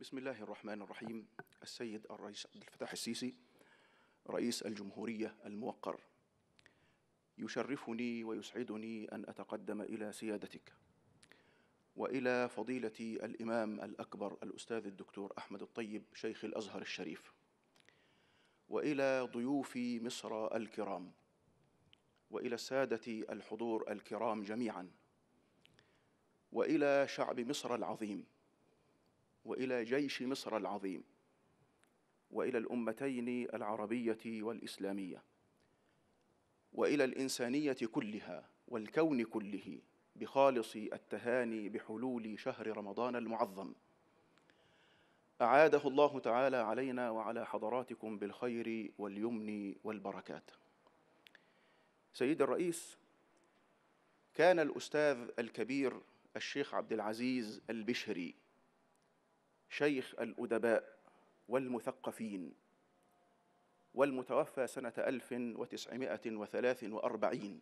بسم الله الرحمن الرحيم السيد الرئيس عبد الفتاح السيسي رئيس الجمهورية الموقر يشرفني ويسعدني أن أتقدم إلى سيادتك وإلى فضيلة الإمام الأكبر الأستاذ الدكتور أحمد الطيب شيخ الأزهر الشريف وإلى ضيوف مصر الكرام وإلى السادة الحضور الكرام جميعا وإلى شعب مصر العظيم والى جيش مصر العظيم والى الامتين العربيه والاسلاميه والى الانسانيه كلها والكون كله بخالص التهاني بحلول شهر رمضان المعظم اعاده الله تعالى علينا وعلى حضراتكم بالخير واليمن والبركات سيد الرئيس كان الاستاذ الكبير الشيخ عبد العزيز البشري شيخ الأدباء والمثقفين والمتوفى سنة 1943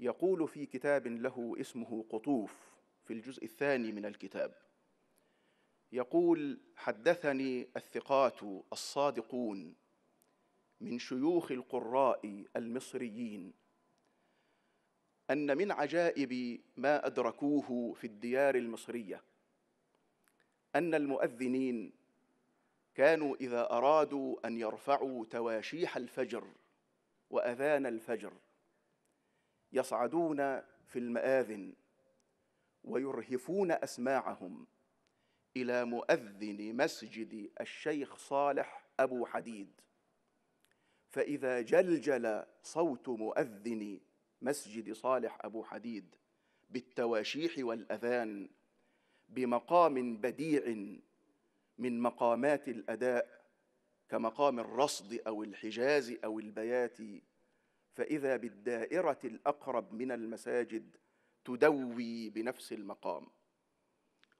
يقول في كتاب له اسمه قطوف في الجزء الثاني من الكتاب يقول حدثني الثقات الصادقون من شيوخ القراء المصريين ان من عجائب ما ادركوه في الديار المصريه أن المؤذنين كانوا إذا أرادوا أن يرفعوا تواشيح الفجر وأذان الفجر يصعدون في المآذن ويرهفون أسماعهم إلى مؤذن مسجد الشيخ صالح أبو حديد فإذا جلجل صوت مؤذن مسجد صالح أبو حديد بالتواشيح والأذان بمقام بديع من مقامات الاداء كمقام الرصد او الحجاز او البيات فاذا بالدائره الاقرب من المساجد تدوي بنفس المقام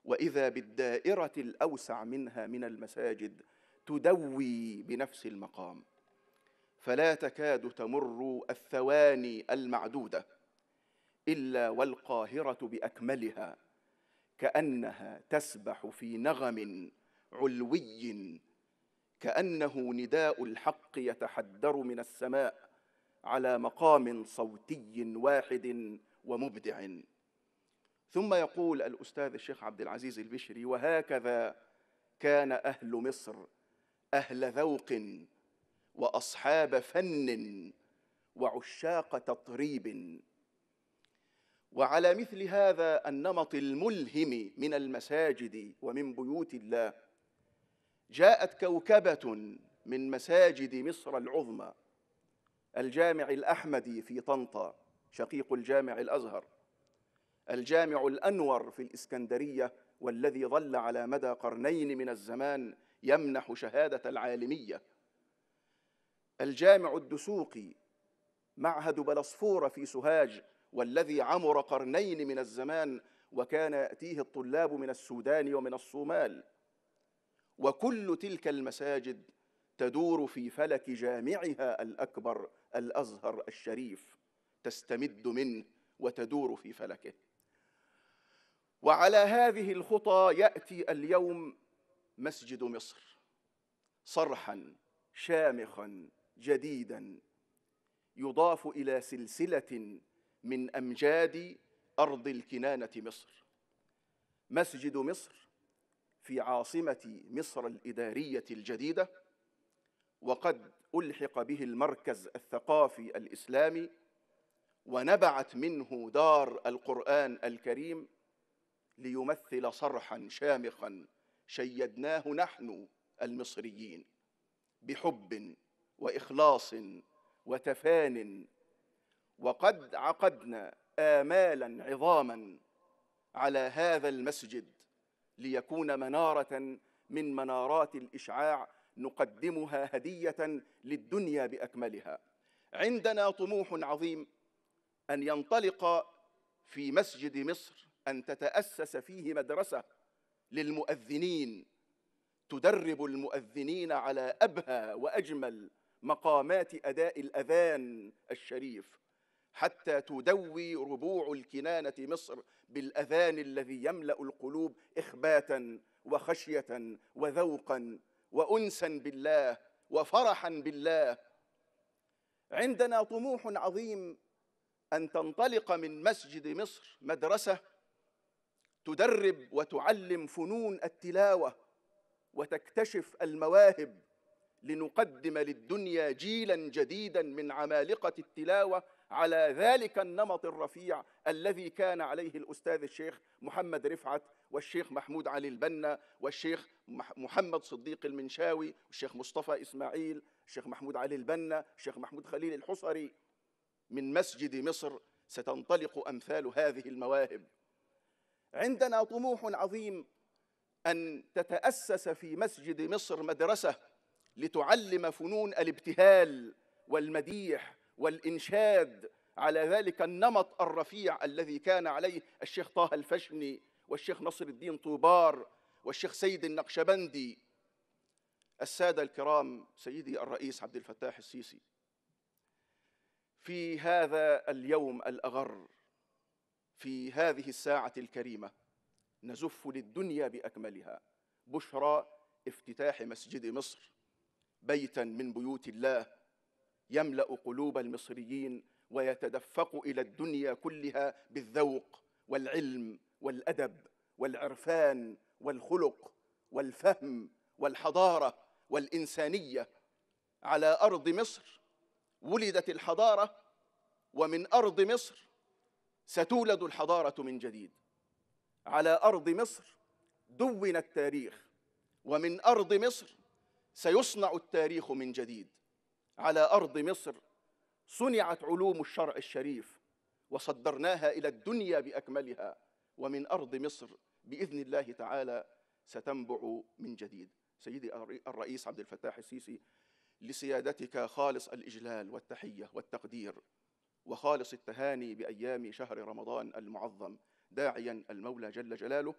واذا بالدائره الاوسع منها من المساجد تدوي بنفس المقام فلا تكاد تمر الثواني المعدوده الا والقاهره باكملها كانها تسبح في نغم علوي كانه نداء الحق يتحدر من السماء على مقام صوتي واحد ومبدع ثم يقول الاستاذ الشيخ عبد العزيز البشري وهكذا كان اهل مصر اهل ذوق واصحاب فن وعشاق تطريب وعلى مثل هذا النمط الملهم من المساجد ومن بيوت الله جاءت كوكبه من مساجد مصر العظمى الجامع الاحمدي في طنطا شقيق الجامع الازهر الجامع الانور في الاسكندريه والذي ظل على مدى قرنين من الزمان يمنح شهاده العالميه الجامع الدسوقي معهد بلصفورة في سوهاج والذي عمر قرنين من الزمان وكان يأتيه الطلاب من السودان ومن الصومال وكل تلك المساجد تدور في فلك جامعها الأكبر الأزهر الشريف تستمد منه وتدور في فلكه وعلى هذه الخطى يأتي اليوم مسجد مصر صرحا شامخا جديدا يضاف إلى سلسلة من أمجاد أرض الكنانة مصر مسجد مصر في عاصمة مصر الإدارية الجديدة وقد ألحق به المركز الثقافي الإسلامي ونبعت منه دار القرآن الكريم ليمثل صرحا شامخا شيدناه نحن المصريين بحب وإخلاص وتفان وقد عقدنا آمالا عظاما على هذا المسجد ليكون منارة من منارات الإشعاع نقدمها هدية للدنيا بأكملها عندنا طموح عظيم أن ينطلق في مسجد مصر أن تتأسس فيه مدرسة للمؤذنين تدرب المؤذنين على أبهى وأجمل مقامات أداء الأذان الشريف حتى تدوي ربوع الكنانة مصر بالأذان الذي يملأ القلوب إخباتا وخشية وذوقا وأنسا بالله وفرحا بالله عندنا طموح عظيم أن تنطلق من مسجد مصر مدرسة تدرب وتعلم فنون التلاوة وتكتشف المواهب لنقدم للدنيا جيلا جديدا من عمالقة التلاوة على ذلك النمط الرفيع الذي كان عليه الأستاذ الشيخ محمد رفعت والشيخ محمود علي البنا والشيخ محمد صديق المنشاوي والشيخ مصطفى إسماعيل الشيخ محمود علي البنا الشيخ محمود خليل الحصري من مسجد مصر ستنطلق أمثال هذه المواهب عندنا طموح عظيم أن تتأسس في مسجد مصر مدرسة لتعلم فنون الابتهال والمديح والإنشاد على ذلك النمط الرفيع الذي كان عليه الشيخ طه الفشني والشيخ نصر الدين طوبار والشيخ سيد النقشبندي السادة الكرام سيدي الرئيس عبد الفتاح السيسي في هذا اليوم الأغر في هذه الساعة الكريمة نزف للدنيا بأكملها بشرى افتتاح مسجد مصر بيتا من بيوت الله يملا قلوب المصريين ويتدفق الى الدنيا كلها بالذوق والعلم والادب والعرفان والخلق والفهم والحضاره والانسانيه على ارض مصر ولدت الحضاره ومن ارض مصر ستولد الحضاره من جديد على ارض مصر دون التاريخ ومن ارض مصر سيصنع التاريخ من جديد على ارض مصر صنعت علوم الشرع الشريف وصدرناها الى الدنيا باكملها ومن ارض مصر باذن الله تعالى ستنبع من جديد سيدي الرئيس عبد الفتاح السيسي لسيادتك خالص الاجلال والتحيه والتقدير وخالص التهاني بايام شهر رمضان المعظم داعيا المولى جل جلاله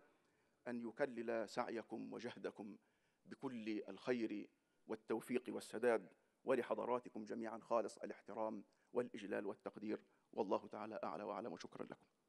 ان يكلل سعيكم وجهدكم بكل الخير والتوفيق والسداد ولحضراتكم جميعا خالص الاحترام والاجلال والتقدير والله تعالى اعلى واعلم وشكرا لكم